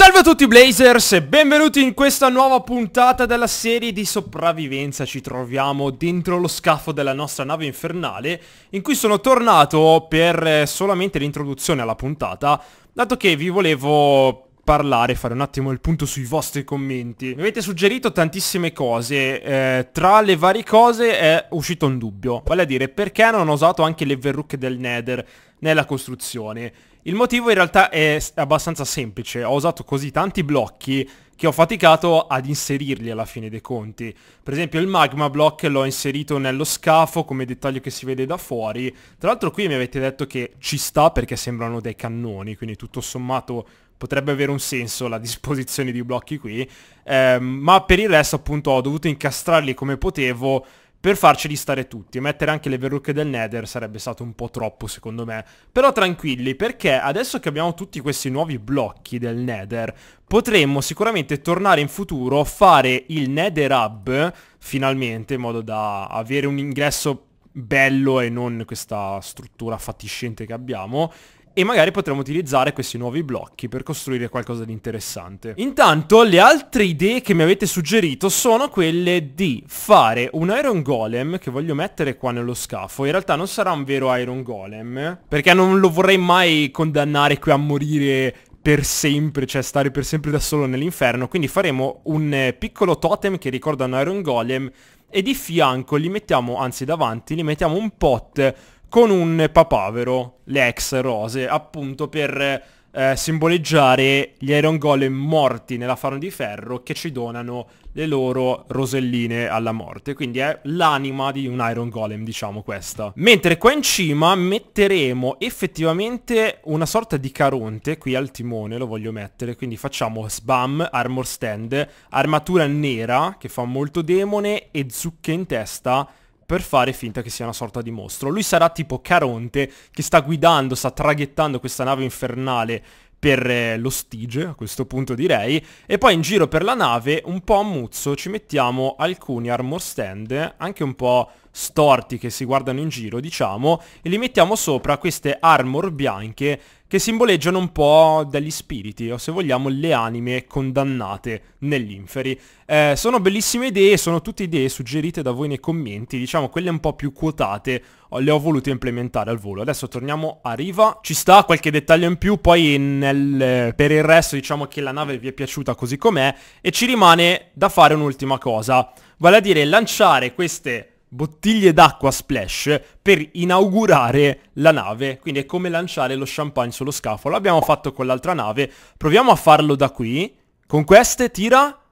Salve a tutti Blazers e benvenuti in questa nuova puntata della serie di sopravvivenza Ci troviamo dentro lo scafo della nostra nave infernale In cui sono tornato per eh, solamente l'introduzione alla puntata Dato che vi volevo parlare, fare un attimo il punto sui vostri commenti. Mi avete suggerito tantissime cose, eh, tra le varie cose è uscito un dubbio, vale a dire perché non ho usato anche le verrucche del Nether nella costruzione. Il motivo in realtà è abbastanza semplice, ho usato così tanti blocchi che ho faticato ad inserirli alla fine dei conti. Per esempio il magma block l'ho inserito nello scafo come dettaglio che si vede da fuori. Tra l'altro qui mi avete detto che ci sta perché sembrano dei cannoni, quindi tutto sommato potrebbe avere un senso la disposizione di blocchi qui. Eh, ma per il resto appunto ho dovuto incastrarli come potevo per farceli stare tutti. Mettere anche le verrucche del Nether sarebbe stato un po' troppo secondo me. Però tranquilli, perché adesso che abbiamo tutti questi nuovi blocchi del Nether, potremmo sicuramente tornare in futuro, fare il Nether Hub, finalmente, in modo da avere un ingresso bello e non questa struttura fatiscente che abbiamo e magari potremo utilizzare questi nuovi blocchi per costruire qualcosa di interessante. Intanto le altre idee che mi avete suggerito sono quelle di fare un iron golem che voglio mettere qua nello scafo. In realtà non sarà un vero iron golem perché non lo vorrei mai condannare qui a morire per sempre, cioè stare per sempre da solo nell'inferno. Quindi faremo un eh, piccolo totem che ricorda un iron golem e di fianco li mettiamo, anzi davanti, li mettiamo un pot con un papavero, le ex rose, appunto per eh, simboleggiare gli Iron Golem morti nella Farno di Ferro che ci donano le loro roselline alla morte. Quindi è l'anima di un Iron Golem, diciamo questa. Mentre qua in cima metteremo effettivamente una sorta di caronte, qui al timone lo voglio mettere, quindi facciamo spam, armor stand, armatura nera che fa molto demone e zucche in testa per fare finta che sia una sorta di mostro. Lui sarà tipo Caronte che sta guidando, sta traghettando questa nave infernale per eh, lo Stige, a questo punto direi, e poi in giro per la nave, un po' a muzzo, ci mettiamo alcuni armor stand, anche un po' storti che si guardano in giro, diciamo, e li mettiamo sopra queste armor bianche che simboleggiano un po' degli spiriti o se vogliamo le anime condannate nell'inferi. Eh, sono bellissime idee, sono tutte idee suggerite da voi nei commenti, diciamo quelle un po' più quotate eh, le ho volute implementare al volo. Adesso torniamo a riva, ci sta qualche dettaglio in più, poi nel, per il resto diciamo che la nave vi è piaciuta così com'è e ci rimane da fare un'ultima cosa, vale a dire lanciare queste bottiglie d'acqua splash per inaugurare la nave. Quindi è come lanciare lo champagne sullo scafo, L'abbiamo fatto con l'altra nave. Proviamo a farlo da qui. Con queste tira...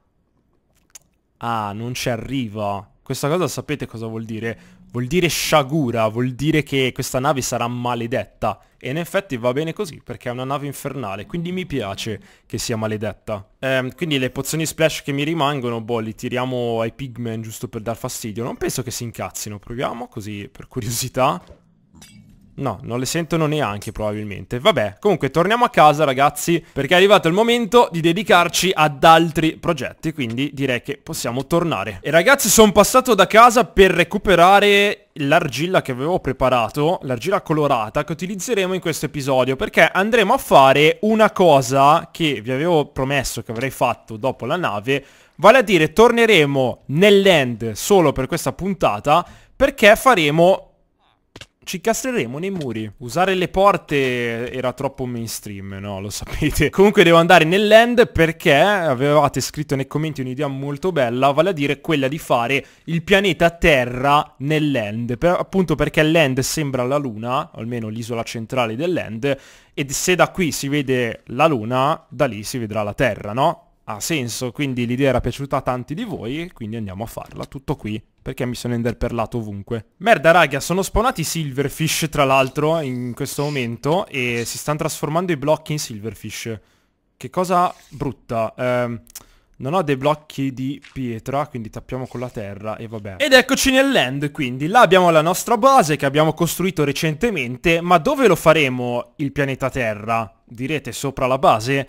Ah, non ci arriva. Questa cosa sapete cosa vuol dire? Vuol dire sciagura, vuol dire che questa nave sarà maledetta. E in effetti va bene così, perché è una nave infernale, quindi mi piace che sia maledetta. Ehm, quindi le pozioni splash che mi rimangono, boh, li tiriamo ai pigmen giusto per dar fastidio. Non penso che si incazzino, proviamo così per curiosità. No, non le sentono neanche probabilmente. Vabbè, comunque torniamo a casa ragazzi perché è arrivato il momento di dedicarci ad altri progetti, quindi direi che possiamo tornare. E ragazzi sono passato da casa per recuperare l'argilla che avevo preparato, l'argilla colorata che utilizzeremo in questo episodio perché andremo a fare una cosa che vi avevo promesso che avrei fatto dopo la nave, vale a dire torneremo nell'end solo per questa puntata perché faremo ci castreremo nei muri. Usare le porte era troppo mainstream, no? Lo sapete. Comunque devo andare nell'end perché avevate scritto nei commenti un'idea molto bella, vale a dire quella di fare il pianeta Terra nell'end. Per, appunto perché l'end sembra la Luna, almeno l'isola centrale dell'end, e se da qui si vede la Luna, da lì si vedrà la Terra, no? ha senso, quindi l'idea era piaciuta a tanti di voi, quindi andiamo a farla, tutto qui, perché mi sono interpellato ovunque. Merda raga, sono spawnati silverfish tra l'altro in questo momento e si stanno trasformando i blocchi in silverfish. Che cosa brutta. Eh, non ho dei blocchi di pietra, quindi tappiamo con la terra e vabbè. Ed eccoci nel land, quindi là abbiamo la nostra base che abbiamo costruito recentemente, ma dove lo faremo il pianeta Terra? Direte sopra la base?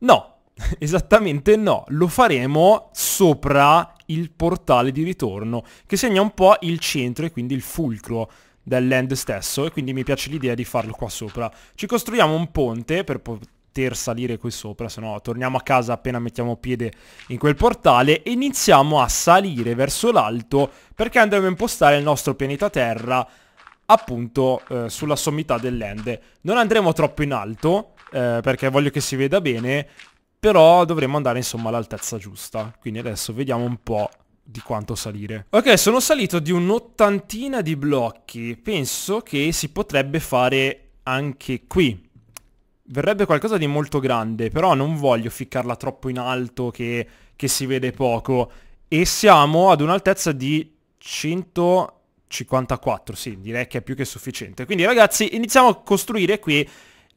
No, Esattamente no, lo faremo sopra il portale di ritorno, che segna un po' il centro e quindi il fulcro dell'end stesso e quindi mi piace l'idea di farlo qua sopra. Ci costruiamo un ponte per poter salire qui sopra, se no torniamo a casa appena mettiamo piede in quel portale e iniziamo a salire verso l'alto perché andremo a impostare il nostro pianeta Terra appunto eh, sulla sommità dell'end. Non andremo troppo in alto eh, perché voglio che si veda bene però dovremmo andare insomma all'altezza giusta. Quindi adesso vediamo un po' di quanto salire. Ok, sono salito di un'ottantina di blocchi. Penso che si potrebbe fare anche qui. Verrebbe qualcosa di molto grande, però non voglio ficcarla troppo in alto che, che si vede poco. E siamo ad un'altezza di 154, sì, direi che è più che sufficiente. Quindi ragazzi, iniziamo a costruire qui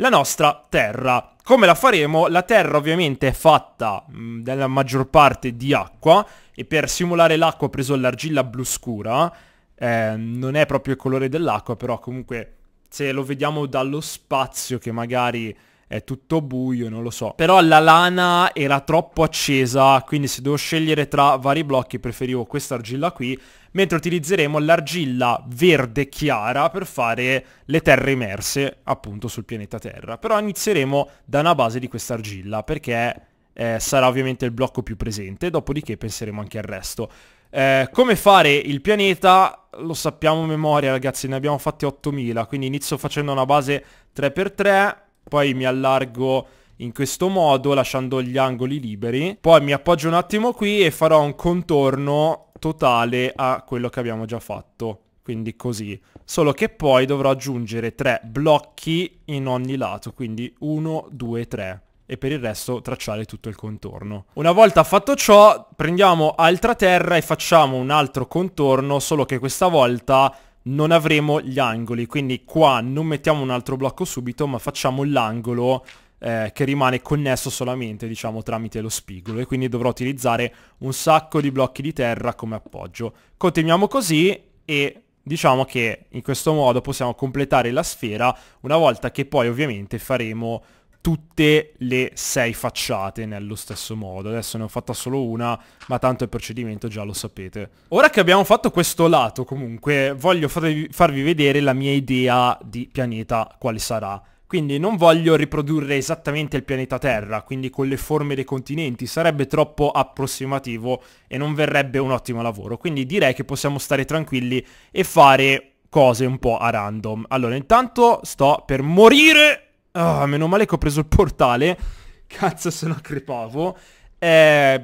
la nostra terra. Come la faremo? La terra ovviamente è fatta mh, mm, della maggior parte di acqua e per simulare l'acqua ho preso l'argilla blu scura, eh, non è proprio il colore dell'acqua però comunque se lo vediamo dallo spazio che magari è tutto buio, non lo so. Però la lana era troppo accesa, quindi se devo scegliere tra vari blocchi preferivo questa argilla qui, mentre utilizzeremo l'argilla verde chiara per fare le terre immerse appunto sul pianeta Terra. Però inizieremo da una base di questa argilla perché eh, sarà ovviamente il blocco più presente, dopodiché penseremo anche al resto. Eh, come fare il pianeta lo sappiamo a memoria ragazzi, ne abbiamo fatti 8000, quindi inizio facendo una base 3x3, poi mi allargo in questo modo lasciando gli angoli liberi, poi mi appoggio un attimo qui e farò un contorno totale a quello che abbiamo già fatto, quindi così, solo che poi dovrò aggiungere tre blocchi in ogni lato, quindi uno, due, tre. e per il resto tracciare tutto il contorno. Una volta fatto ciò prendiamo altra terra e facciamo un altro contorno, solo che questa volta non avremo gli angoli, quindi qua non mettiamo un altro blocco subito, ma facciamo l'angolo eh, che rimane connesso solamente, diciamo, tramite lo spigolo, e quindi dovrò utilizzare un sacco di blocchi di terra come appoggio. Continuiamo così e diciamo che in questo modo possiamo completare la sfera, una volta che poi ovviamente faremo tutte le sei facciate nello stesso modo. Adesso ne ho fatta solo una, ma tanto il procedimento già lo sapete. Ora che abbiamo fatto questo lato, comunque, voglio farvi, vedere la mia idea di pianeta quale sarà. Quindi non voglio riprodurre esattamente il pianeta Terra, quindi con le forme dei continenti, sarebbe troppo approssimativo e non verrebbe un ottimo lavoro. Quindi direi che possiamo stare tranquilli e fare cose un po' a random. Allora, intanto sto per morire Oh, meno male che ho preso il portale. Cazzo, se no crepavo. Eh,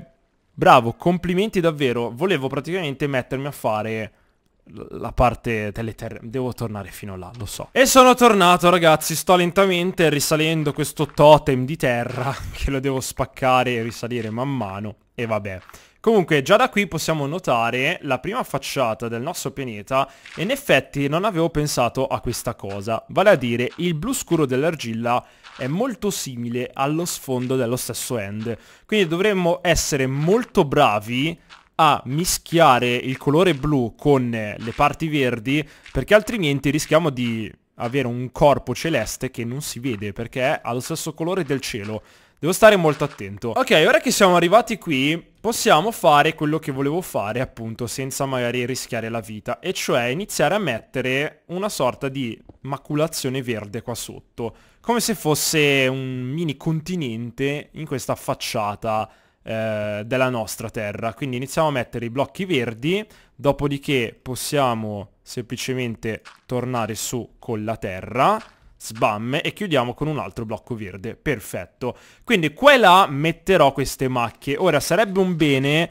bravo, complimenti davvero. Volevo praticamente mettermi a fare la parte delle terre devo tornare fino là lo so e sono tornato ragazzi sto lentamente risalendo questo totem di terra che lo devo spaccare e risalire man mano e vabbè Comunque già da qui possiamo notare la prima facciata del nostro pianeta e in effetti non avevo pensato a questa cosa, vale a dire il blu scuro dell'argilla è molto simile allo sfondo dello stesso end, quindi dovremmo essere molto bravi a mischiare il colore blu con le parti verdi perché altrimenti rischiamo di avere un corpo celeste che non si vede perché ha lo stesso colore del cielo Devo stare molto attento. Ok, ora che siamo arrivati qui, possiamo fare quello che volevo fare, appunto, senza magari rischiare la vita. E cioè iniziare a mettere una sorta di maculazione verde qua sotto. Come se fosse un mini continente in questa facciata eh, della nostra terra. Quindi iniziamo a mettere i blocchi verdi, dopodiché possiamo semplicemente tornare su con la terra sbam e chiudiamo con un altro blocco verde, perfetto. Quindi qua e là metterò queste macchie. Ora sarebbe un bene,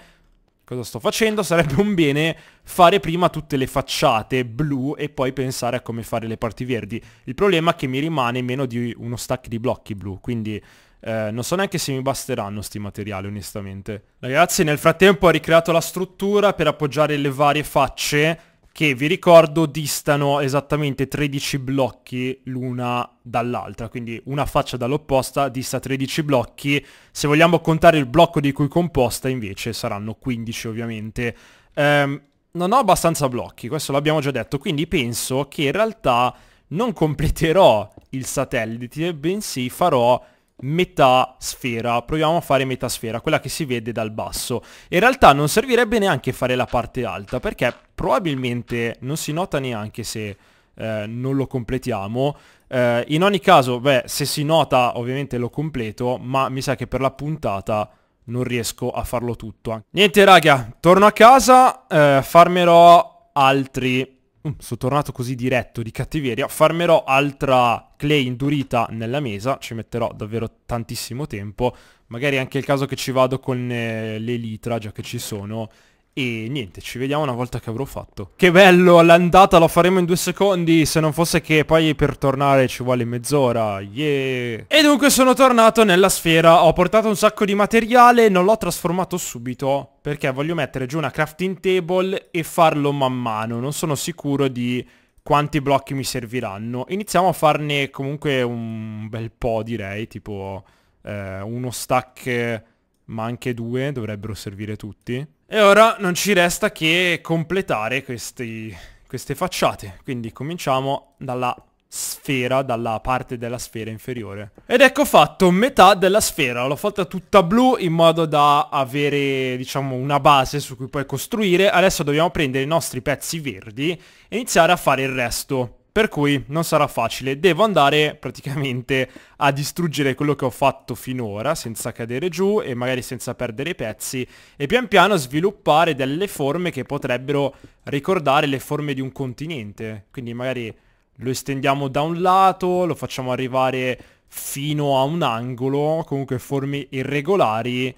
cosa sto facendo? Sarebbe un bene fare prima tutte le facciate blu e poi pensare a come fare le parti verdi. Il problema è che mi rimane meno di uno stack di blocchi blu, quindi... Eh, non so neanche se mi basteranno sti materiali onestamente Ragazzi nel frattempo ho ricreato la struttura per appoggiare le varie facce che vi ricordo distano esattamente 13 blocchi l'una dall'altra, quindi una faccia dall'opposta dista 13 blocchi, se vogliamo contare il blocco di cui composta invece saranno 15 ovviamente. Ehm, non ho abbastanza blocchi, questo l'abbiamo già detto, quindi penso che in realtà non completerò il satellite, bensì farò metà sfera, proviamo a fare metà sfera, quella che si vede dal basso. In realtà non servirebbe neanche fare la parte alta, perché probabilmente non si nota neanche se eh, non lo completiamo. Eh, in ogni caso, beh, se si nota ovviamente lo completo, ma mi sa che per la puntata non riesco a farlo tutto. Niente raga, torno a casa, eh, farmerò altri... Uh, sono tornato così diretto di cattiveria. Farmerò altra clay indurita nella mesa, ci metterò davvero tantissimo tempo. Magari anche il caso che ci vado con eh, litra, già che ci sono, e niente, ci vediamo una volta che avrò fatto. Che bello, l'andata la faremo in due secondi, se non fosse che poi per tornare ci vuole mezz'ora, yeah! E dunque sono tornato nella sfera, ho portato un sacco di materiale, non l'ho trasformato subito, perché voglio mettere giù una crafting table e farlo man mano, non sono sicuro di quanti blocchi mi serviranno. Iniziamo a farne comunque un bel po', direi, tipo eh, uno stack, ma anche due, dovrebbero servire tutti. E ora non ci resta che completare questi, queste facciate. Quindi cominciamo dalla sfera, dalla parte della sfera inferiore. Ed ecco fatto metà della sfera, l'ho fatta tutta blu in modo da avere diciamo una base su cui poi costruire. Adesso dobbiamo prendere i nostri pezzi verdi e iniziare a fare il resto per cui non sarà facile. Devo andare praticamente a distruggere quello che ho fatto finora, senza cadere giù e magari senza perdere i pezzi, e pian piano sviluppare delle forme che potrebbero ricordare le forme di un continente. Quindi magari lo estendiamo da un lato, lo facciamo arrivare fino a un angolo, comunque forme irregolari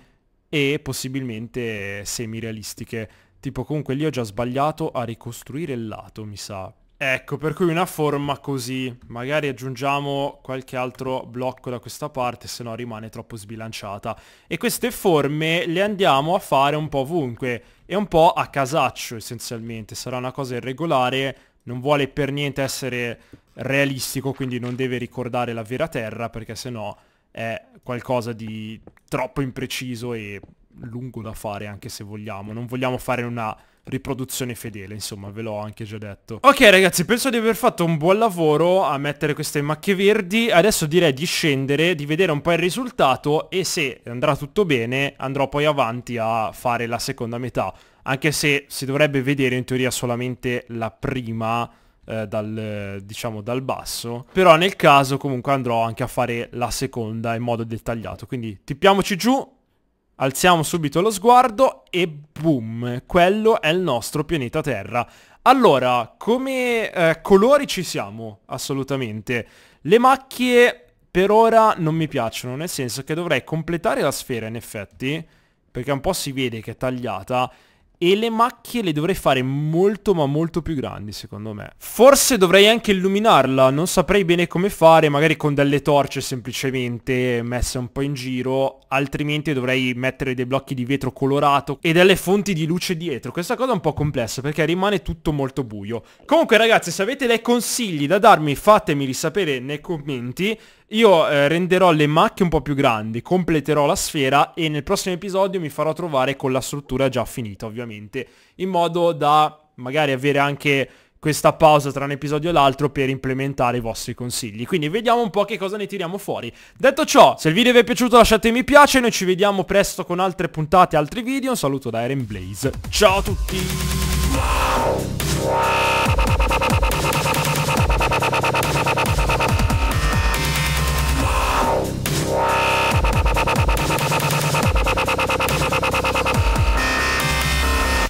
e possibilmente semirealistiche. Tipo comunque lì ho già sbagliato a ricostruire il lato, mi sa. Ecco, per cui una forma così. Magari aggiungiamo qualche altro blocco da questa parte, se no rimane troppo sbilanciata. E queste forme le andiamo a fare un po' ovunque. È un po' a casaccio, essenzialmente. Sarà una cosa irregolare, non vuole per niente essere realistico, quindi non deve ricordare la vera terra, perché se no è qualcosa di troppo impreciso e lungo da fare, anche se vogliamo. Non vogliamo fare una riproduzione fedele, insomma, ve l'ho anche già detto. Ok ragazzi, penso di aver fatto un buon lavoro a mettere queste macchie verdi, adesso direi di scendere, di vedere un po' il risultato e se andrà tutto bene andrò poi avanti a fare la seconda metà, anche se si dovrebbe vedere in teoria solamente la prima eh, dal, diciamo, dal basso. Però nel caso comunque andrò anche a fare la seconda in modo dettagliato. Quindi tippiamoci giù Alziamo subito lo sguardo e boom, quello è il nostro pianeta Terra. Allora, come eh, colori ci siamo, assolutamente. Le macchie per ora non mi piacciono, nel senso che dovrei completare la sfera in effetti, perché un po' si vede che è tagliata, e le macchie le dovrei fare molto ma molto più grandi secondo me. Forse dovrei anche illuminarla, non saprei bene come fare, magari con delle torce semplicemente messe un po' in giro, altrimenti dovrei mettere dei blocchi di vetro colorato e delle fonti di luce dietro. Questa cosa è un po' complessa perché rimane tutto molto buio. Comunque ragazzi se avete dei consigli da darmi fatemeli sapere nei commenti. Io eh, renderò le macchie un po' più grandi, completerò la sfera e nel prossimo episodio mi farò trovare con la struttura già finita ovviamente, in modo da magari avere anche questa pausa tra un episodio e l'altro per implementare i vostri consigli. Quindi vediamo un po' che cosa ne tiriamo fuori. Detto ciò, se il video vi è piaciuto lasciate mi piace, noi ci vediamo presto con altre puntate e altri video. Un saluto da Eren Blaze. Ciao a tutti!